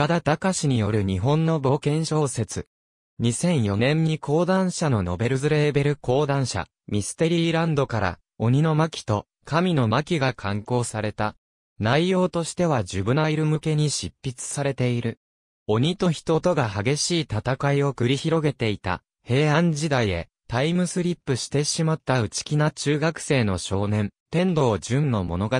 岡田隆による日本の冒険小説。2004年に講談社のノベルズレーベル講談社、ミステリーランドから、鬼の巻と、神の巻が刊行された。内容としてはジュブナイル向けに執筆されている。鬼と人とが激しい戦いを繰り広げていた、平安時代へ、タイムスリップしてしまった内気な中学生の少年、天道淳の物語。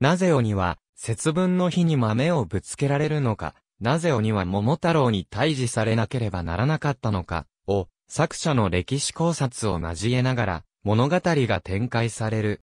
なぜ鬼は、節分の日に豆をぶつけられるのか、なぜ鬼は桃太郎に退治されなければならなかったのか、を、作者の歴史考察を交えながら、物語が展開される。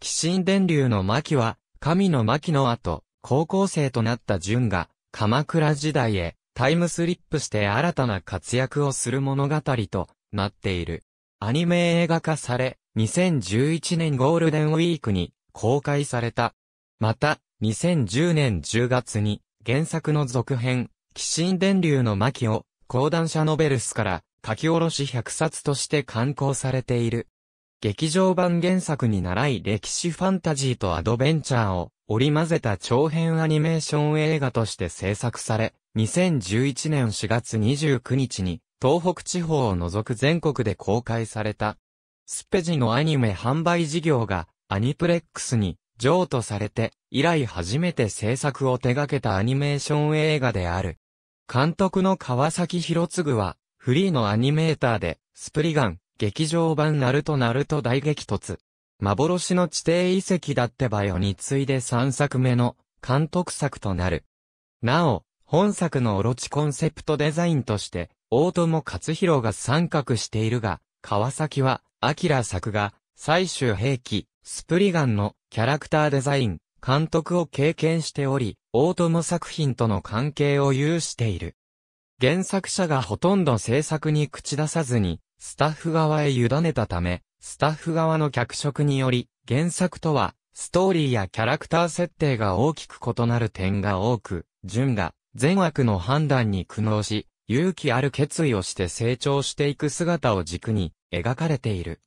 鬼神伝流の巻は、神の巻の後、高校生となった純が、鎌倉時代へ、タイムスリップして新たな活躍をする物語となっている。アニメ映画化され、2011年ゴールデンウィークに公開された。また、2010年10月に、原作の続編、鬼神電流の巻を、講談社ノベルスから書き下ろし100冊として刊行されている。劇場版原作に習い歴史ファンタジーとアドベンチャーを織り交ぜた長編アニメーション映画として制作され、2011年4月29日に東北地方を除く全国で公開された。スペジのアニメ販売事業がアニプレックスに譲渡されて以来初めて制作を手掛けたアニメーション映画である。監督の川崎博次は、フリーのアニメーターで、スプリガン、劇場版ナルトナルト大激突。幻の地底遺跡だってばよに次いで3作目の監督作となる。なお、本作のオロチコンセプトデザインとして、大友克弘が参画しているが、川崎は、アキラ作が、最終兵器、スプリガンのキャラクターデザイン、監督を経験しており、大友作品との関係を有している。原作者がほとんど制作に口出さずに、スタッフ側へ委ねたため、スタッフ側の脚色により、原作とは、ストーリーやキャラクター設定が大きく異なる点が多く、純が、善悪の判断に苦悩し、勇気ある決意をして成長していく姿を軸に描かれている。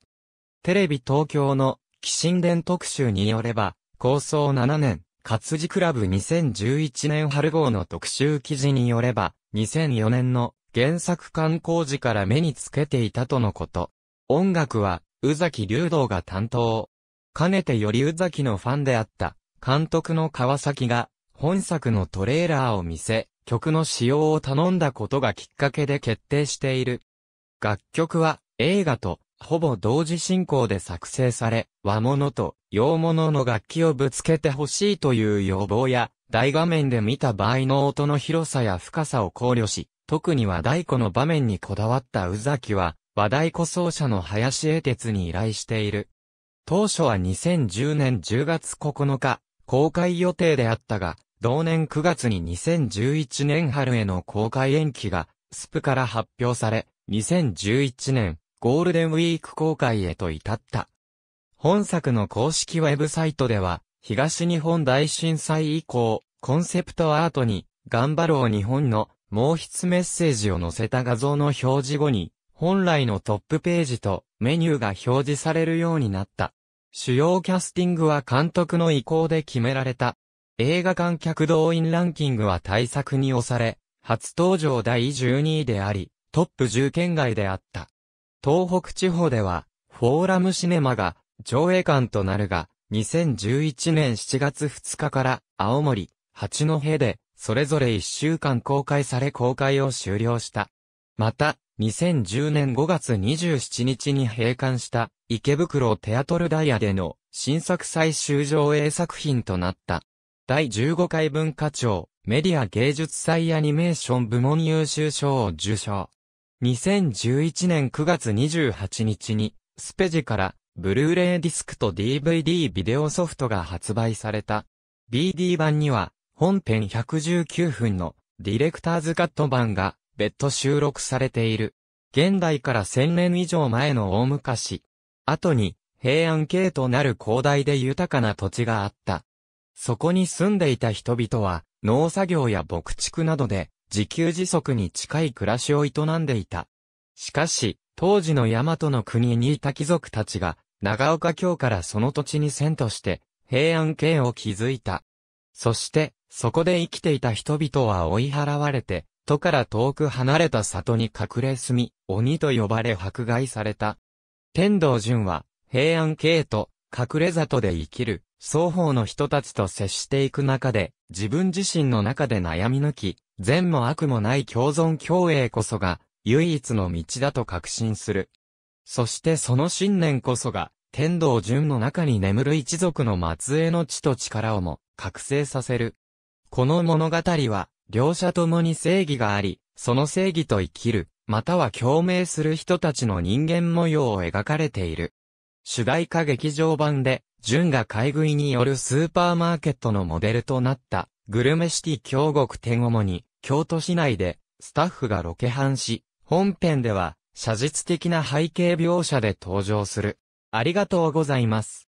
テレビ東京の、寄進伝特集によれば、構想7年、活字クラブ2011年春号の特集記事によれば、2004年の原作観光時から目につけていたとのこと。音楽は、宇崎竜道が担当。かねてより宇崎のファンであった、監督の川崎が、本作のトレーラーを見せ、曲の使用を頼んだことがきっかけで決定している。楽曲は、映画とほぼ同時進行で作成され、和物と洋物の楽器をぶつけてほしいという要望や、大画面で見た場合の音の広さや深さを考慮し、特に和太鼓の場面にこだわった宇崎は、和太鼓奏者の林英哲に依頼している。当初は2010年10月9日、公開予定であったが、同年9月に2011年春への公開延期が、スプから発表され、2011年ゴールデンウィーク公開へと至った。本作の公式ウェブサイトでは、東日本大震災以降、コンセプトアートに、頑張ろう日本の毛筆メッセージを載せた画像の表示後に、本来のトップページとメニューが表示されるようになった。主要キャスティングは監督の意向で決められた。映画観客動員ランキングは対策に押され、初登場第12位であり、トップ10圏外であった。東北地方では、フォーラムシネマが上映館となるが、2011年7月2日から青森、八戸で、それぞれ1週間公開され公開を終了した。また、2010年5月27日に閉館した池袋テアトルダイヤでの新作最終上映作品となった。第15回文化庁メディア芸術祭アニメーション部門優秀賞を受賞。2011年9月28日に、スペジから、ブルーレイディスクと DVD ビデオソフトが発売された。BD 版には、本編119分の、ディレクターズカット版が、別途収録されている。現代から1000年以上前の大昔。後に、平安系となる広大で豊かな土地があった。そこに住んでいた人々は、農作業や牧畜などで、自給自足に近い暮らしを営んでいた。しかし、当時の大和の国にいた貴族たちが、長岡京からその土地に遷として、平安京を築いた。そして、そこで生きていた人々は追い払われて、都から遠く離れた里に隠れ住み、鬼と呼ばれ迫害された。天道淳は、平安京と、隠れ里で生きる、双方の人たちと接していく中で、自分自身の中で悩み抜き、善も悪もない共存共栄こそが、唯一の道だと確信する。そしてその信念こそが、天道順の中に眠る一族の末裔の地と力をも、覚醒させる。この物語は、両者ともに正義があり、その正義と生きる、または共鳴する人たちの人間模様を描かれている。主題歌劇場版で、純が買い食いによるスーパーマーケットのモデルとなった、グルメシティ京極店主に、京都市内で、スタッフがロケハンし、本編では、写実的な背景描写で登場する。ありがとうございます。